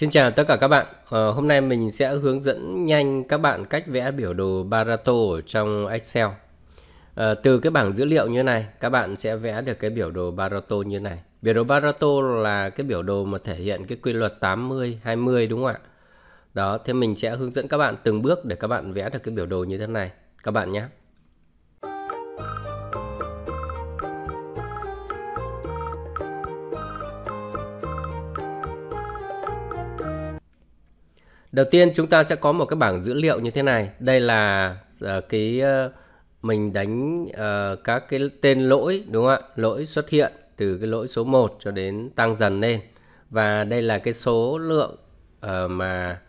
Xin chào tất cả các bạn. Ờ, hôm nay mình sẽ hướng dẫn nhanh các bạn cách vẽ biểu đồ Barato trong Excel. Ờ, từ cái bảng dữ liệu như này, các bạn sẽ vẽ được cái biểu đồ Barato như này. Biểu đồ Barato là cái biểu đồ mà thể hiện cái quy luật 80 20 đúng không ạ? Đó, thế mình sẽ hướng dẫn các bạn từng bước để các bạn vẽ được cái biểu đồ như thế này các bạn nhé. Đầu tiên chúng ta sẽ có một cái bảng dữ liệu như thế này. Đây là ờ, cái ờ, mình đánh ờ, các cái tên lỗi đúng không ạ? Lỗi xuất hiện từ cái lỗi số 1 cho đến tăng dần lên. Và đây là cái số lượng mà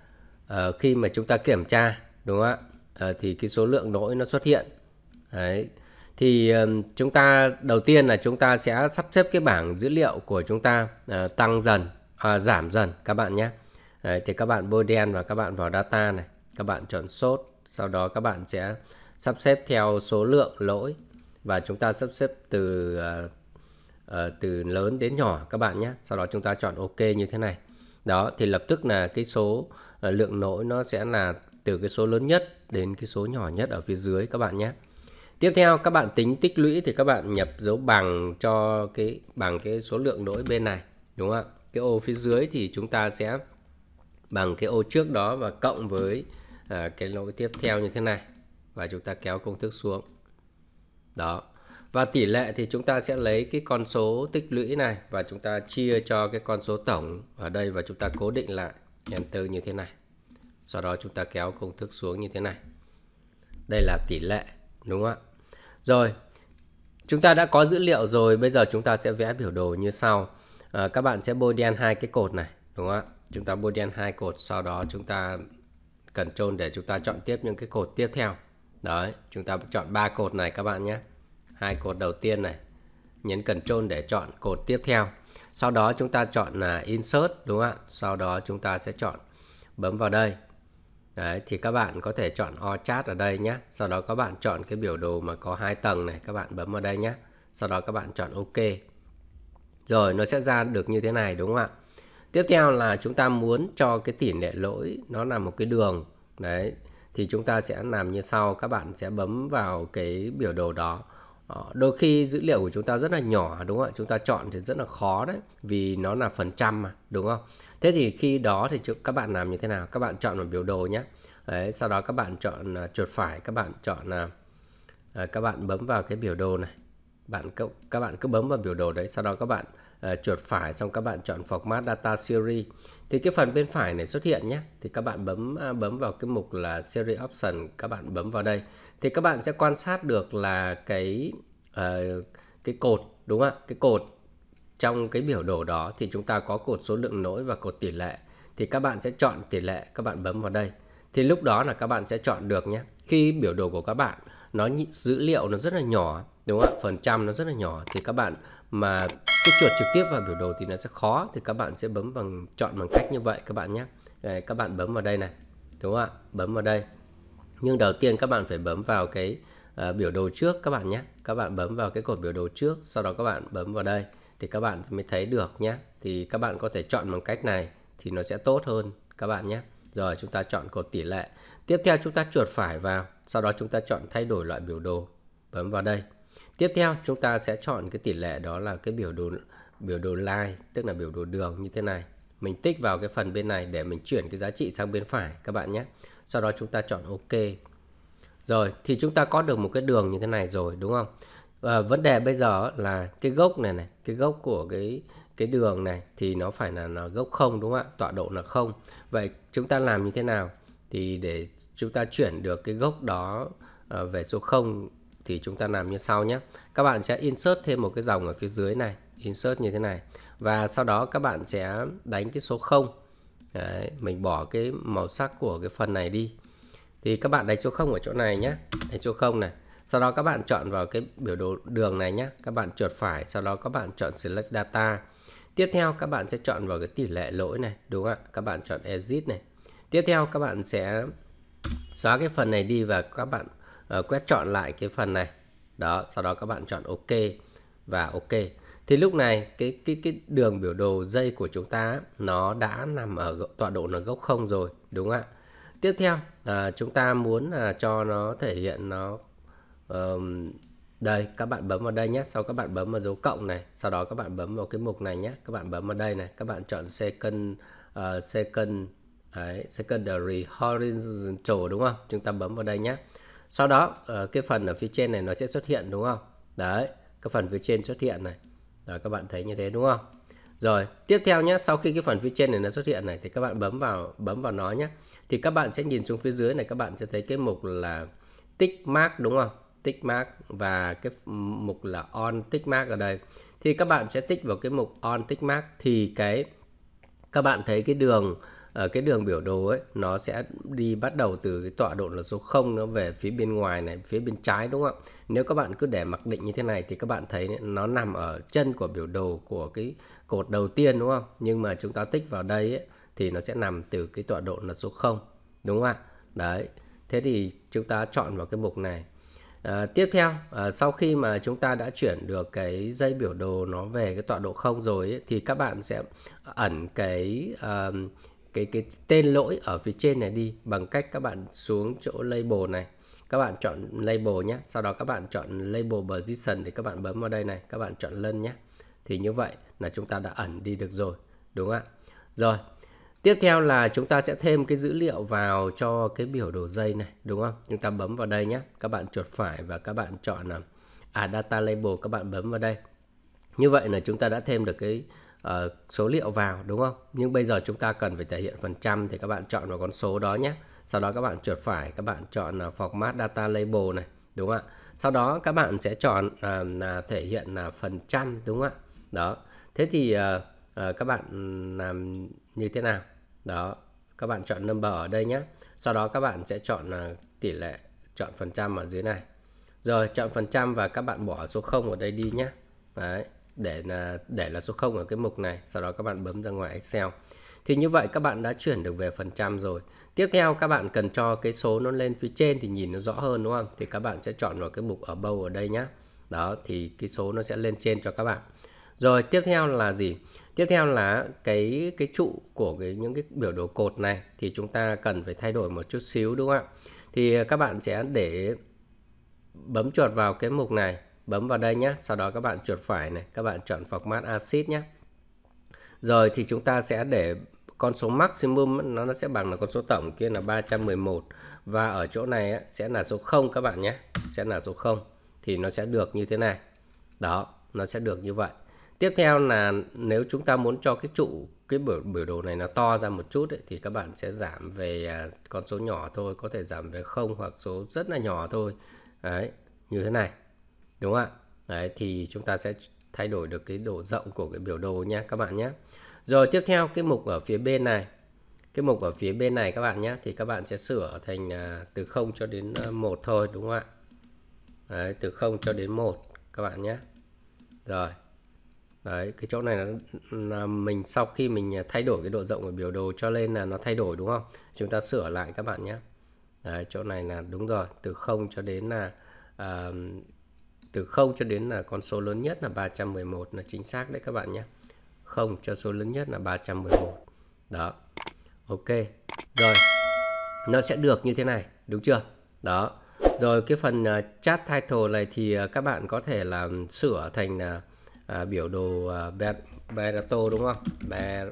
khi mà chúng ta kiểm tra đúng không ạ? thì cái số lượng lỗi nó xuất hiện. Đấy. Thì chúng ta đầu tiên là chúng ta sẽ sắp xếp cái bảng dữ liệu của chúng ta tăng dần, uh, giảm dần các bạn nhé. Đấy, thì các bạn bôi đen và các bạn vào data này các bạn chọn sốt sau đó các bạn sẽ sắp xếp theo số lượng lỗi và chúng ta sắp xếp từ uh, uh, từ lớn đến nhỏ các bạn nhé sau đó chúng ta chọn ok như thế này đó thì lập tức là cái số uh, lượng lỗi nó sẽ là từ cái số lớn nhất đến cái số nhỏ nhất ở phía dưới các bạn nhé tiếp theo các bạn tính tích lũy thì các bạn nhập dấu bằng cho cái bằng cái số lượng lỗi bên này đúng không ạ cái ô phía dưới thì chúng ta sẽ bằng cái ô trước đó và cộng với à, cái lỗi tiếp theo như thế này và chúng ta kéo công thức xuống đó và tỷ lệ thì chúng ta sẽ lấy cái con số tích lũy này và chúng ta chia cho cái con số tổng ở đây và chúng ta cố định lại enter như thế này sau đó chúng ta kéo công thức xuống như thế này đây là tỷ lệ đúng không ạ rồi chúng ta đã có dữ liệu rồi bây giờ chúng ta sẽ vẽ biểu đồ như sau à, các bạn sẽ bôi đen hai cái cột này đúng không ạ chúng ta mua hai cột sau đó chúng ta cần trôn để chúng ta chọn tiếp những cái cột tiếp theo đấy chúng ta chọn ba cột này các bạn nhé hai cột đầu tiên này nhấn cần trôn để chọn cột tiếp theo sau đó chúng ta chọn là insert đúng không ạ sau đó chúng ta sẽ chọn bấm vào đây đấy thì các bạn có thể chọn o orchard ở đây nhé sau đó các bạn chọn cái biểu đồ mà có hai tầng này các bạn bấm vào đây nhé sau đó các bạn chọn ok rồi nó sẽ ra được như thế này đúng không ạ tiếp theo là chúng ta muốn cho cái tỷ lệ lỗi nó là một cái đường đấy thì chúng ta sẽ làm như sau các bạn sẽ bấm vào cái biểu đồ đó ờ, đôi khi dữ liệu của chúng ta rất là nhỏ đúng không ạ chúng ta chọn thì rất là khó đấy vì nó là phần trăm mà đúng không thế thì khi đó thì các bạn làm như thế nào các bạn chọn một biểu đồ nhé đấy, sau đó các bạn chọn à, chuột phải các bạn chọn là à, các bạn bấm vào cái biểu đồ này bạn các bạn cứ bấm vào biểu đồ đấy sau đó các bạn Ờ, chuột phải xong các bạn chọn format data series thì cái phần bên phải này xuất hiện nhé thì các bạn bấm à, bấm vào cái mục là series option các bạn bấm vào đây thì các bạn sẽ quan sát được là cái uh, cái cột đúng không ạ cái cột trong cái biểu đồ đó thì chúng ta có cột số lượng nỗi và cột tỷ lệ thì các bạn sẽ chọn tỷ lệ các bạn bấm vào đây thì lúc đó là các bạn sẽ chọn được nhé khi biểu đồ của các bạn nó dữ liệu nó rất là nhỏ đúng không ạ phần trăm nó rất là nhỏ thì các bạn mà kích chuột trực tiếp vào biểu đồ thì nó sẽ khó thì các bạn sẽ bấm bằng chọn bằng cách như vậy các bạn nhé Đấy, các bạn bấm vào đây này đúng không ạ bấm vào đây nhưng đầu tiên các bạn phải bấm vào cái uh, biểu đồ trước các bạn nhé các bạn bấm vào cái cột biểu đồ trước sau đó các bạn bấm vào đây thì các bạn mới thấy được nhé thì các bạn có thể chọn bằng cách này thì nó sẽ tốt hơn các bạn nhé rồi chúng ta chọn cột tỷ lệ tiếp theo chúng ta chuột phải vào sau đó chúng ta chọn thay đổi loại biểu đồ bấm vào đây Tiếp theo chúng ta sẽ chọn cái tỷ lệ đó là cái biểu đồ biểu đồ line tức là biểu đồ đường như thế này. Mình tích vào cái phần bên này để mình chuyển cái giá trị sang bên phải các bạn nhé. Sau đó chúng ta chọn OK. Rồi thì chúng ta có được một cái đường như thế này rồi đúng không? À, vấn đề bây giờ là cái gốc này này, cái gốc của cái cái đường này thì nó phải là, nó gốc không đúng không ạ? Tọa độ là không. Vậy chúng ta làm như thế nào? Thì để chúng ta chuyển được cái gốc đó à, về số 0 thì chúng ta làm như sau nhé các bạn sẽ insert thêm một cái dòng ở phía dưới này insert như thế này và sau đó các bạn sẽ đánh cái số 0 Đấy, mình bỏ cái màu sắc của cái phần này đi thì các bạn đánh số 0 ở chỗ này nhé đánh số 0 này sau đó các bạn chọn vào cái biểu đồ đường này nhé các bạn chuột phải sau đó các bạn chọn select data tiếp theo các bạn sẽ chọn vào cái tỷ lệ lỗi này đúng không ạ các bạn chọn exit này tiếp theo các bạn sẽ xóa cái phần này đi và các bạn uh, quét chọn lại cái phần này đó sau đó các bạn chọn ok và ok thì lúc này cái cái cái đường biểu đồ dây của chúng ta nó đã nằm ở tọa độ là gốc không rồi đúng không ạ tiếp theo là chúng ta muốn là cho nó thể hiện nó um, đây các bạn bấm vào đây nhé sau các bạn bấm vào dấu cộng này sau đó các bạn bấm vào cái mục này nhé các bạn bấm vào đây này các bạn chọn second uh, second đấy, secondary horizontal đúng không chúng ta bấm vào đây nhé sau đó ờ, cái phần ở phía trên này nó sẽ xuất hiện đúng không đấy cái phần phía trên xuất hiện này rồi các bạn thấy như thế đúng không rồi tiếp theo nhé sau khi cái phần phía trên này nó xuất hiện này thì các bạn bấm vào bấm vào nó nhé thì các bạn sẽ nhìn xuống phía dưới này các bạn sẽ thấy cái mục là tích mark đúng không tích mark và cái mục là on tích mark ở đây thì các bạn sẽ tích vào cái mục on tích mark thì cái các bạn thấy cái đường ở ờ, cái đường biểu đồ ấy nó sẽ đi bắt đầu từ cái tọa độ là số 0 nó về phía bên ngoài này phía bên trái đúng không ạ nếu các bạn cứ để mặc định như thế này thì các bạn thấy nó nằm ở chân của biểu đồ của cái cột đầu tiên đúng không nhưng mà chúng ta tích vào đây ấy, thì nó sẽ nằm từ cái tọa độ là số 0 đúng không ạ đấy thế thì chúng ta chọn vào cái mục này À, tiếp theo à, sau khi mà chúng ta đã chuyển được cái dây biểu đồ nó về cái tọa độ không rồi ấy, thì các bạn sẽ ẩn cái uh, cái cái tên lỗi ở phía trên này đi bằng cách các bạn xuống chỗ label này các bạn chọn label nhé sau đó các bạn chọn label position để các bạn bấm vào đây này các bạn chọn lân nhé thì như vậy là chúng ta đã ẩn đi được rồi đúng không ạ rồi tiếp theo là chúng ta sẽ thêm cái dữ liệu vào cho cái biểu đồ dây này đúng không chúng ta bấm vào đây nhé các bạn chuột phải và các bạn chọn là à data label các bạn bấm vào đây như vậy là chúng ta đã thêm được cái Ờ, số liệu vào đúng không? Nhưng bây giờ chúng ta cần phải thể hiện phần trăm thì các bạn chọn vào con số đó nhé. Sau đó các bạn chuột phải, các bạn chọn là ờ, format data label này, đúng không ạ? Sau đó các bạn sẽ chọn ờ, là uh, thể hiện là phần trăm đúng không ạ? Đó. Thế thì uh, uh, các bạn làm như thế nào? Đó, các bạn chọn number ở đây nhé. Sau đó các bạn sẽ chọn là tỷ lệ, chọn phần trăm ở dưới này. Rồi chọn phần trăm và các bạn bỏ số 0 ở đây đi nhé. Đấy, để là để là số 0 ở cái mục này sau đó các bạn bấm ra ngoài Excel thì như vậy các bạn đã chuyển được về phần trăm rồi tiếp theo các bạn cần cho cái số nó lên phía trên thì nhìn nó rõ hơn đúng không thì các bạn sẽ chọn vào cái mục ở bầu ở đây nhá đó thì cái số nó sẽ lên trên cho các bạn rồi tiếp theo là gì tiếp theo là cái cái trụ của cái những cái biểu đồ cột này thì chúng ta cần phải thay đổi một chút xíu đúng không ạ thì các bạn sẽ để bấm chuột vào cái mục này bấm vào đây nhé sau đó các bạn chuột phải này các bạn chọn format acid nhé rồi thì chúng ta sẽ để con số maximum nó sẽ bằng là con số tổng kia là 311 và ở chỗ này sẽ là số 0 các bạn nhé sẽ là số 0 thì nó sẽ được như thế này đó nó sẽ được như vậy tiếp theo là nếu chúng ta muốn cho cái trụ cái biểu, biểu đồ này nó to ra một chút ấy, thì các bạn sẽ giảm về à, con số nhỏ thôi có thể giảm về không hoặc số rất là nhỏ thôi đấy như thế này đúng không ạ đấy thì chúng ta sẽ thay đổi được cái độ rộng của cái biểu đồ nhé các bạn nhé rồi tiếp theo cái mục ở phía bên này cái mục ở phía bên này các bạn nhé thì các bạn sẽ sửa thành à, từ 0 cho đến 1 à, thôi đúng không ạ đấy, từ 0 cho đến 1 các bạn nhé rồi đấy cái chỗ này là, là mình sau khi mình thay đổi cái độ rộng của biểu đồ cho lên là nó thay đổi đúng không chúng ta sửa lại các bạn nhé đấy, chỗ này là đúng rồi từ 0 cho đến là uh, à, từ 0 cho đến là con số lớn nhất là 311 là chính xác đấy các bạn nhé 0 cho số lớn nhất là 311 đó ok rồi nó sẽ được như thế này đúng chưa đó rồi cái phần uh, chat title này thì uh, các bạn có thể làm sửa thành là uh, à, biểu đồ uh, Berato đúng không Ber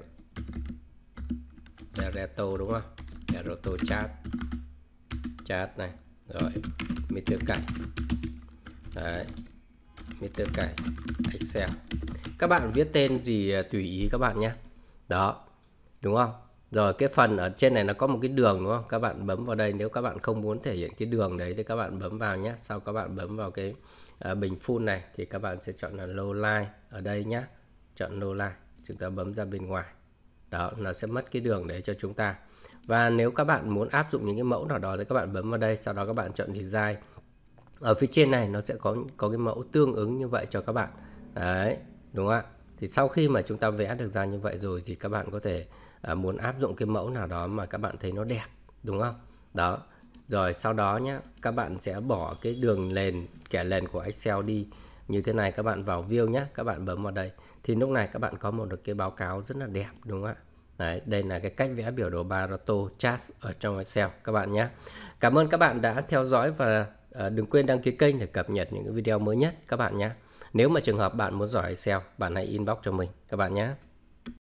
Berato đúng không Berato chat chat này rồi meter cạnh Đấy. Meter cải Excel. Các bạn viết tên gì à, tùy ý các bạn nhé. Đó. Đúng không? Rồi cái phần ở trên này nó có một cái đường đúng không? Các bạn bấm vào đây nếu các bạn không muốn thể hiện cái đường đấy thì các bạn bấm vào nhé. Sau các bạn bấm vào cái à, bình phun này thì các bạn sẽ chọn là low line ở đây nhé. Chọn low line. Chúng ta bấm ra bên ngoài. Đó, nó sẽ mất cái đường đấy cho chúng ta. Và nếu các bạn muốn áp dụng những cái mẫu nào đó thì các bạn bấm vào đây, sau đó các bạn chọn design ở phía trên này nó sẽ có có cái mẫu tương ứng như vậy cho các bạn đấy đúng không ạ thì sau khi mà chúng ta vẽ được ra như vậy rồi thì các bạn có thể à, muốn áp dụng cái mẫu nào đó mà các bạn thấy nó đẹp đúng không đó rồi sau đó nhé các bạn sẽ bỏ cái đường nền kẻ nền của Excel đi như thế này các bạn vào view nhé các bạn bấm vào đây thì lúc này các bạn có một được cái báo cáo rất là đẹp đúng không ạ Đấy, đây là cái cách vẽ biểu đồ barato chart ở trong Excel các bạn nhé. Cảm ơn các bạn đã theo dõi và Ờ, đừng quên đăng ký kênh để cập nhật những video mới nhất các bạn nhé. Nếu mà trường hợp bạn muốn giỏi Excel, bạn hãy inbox cho mình các bạn nhé.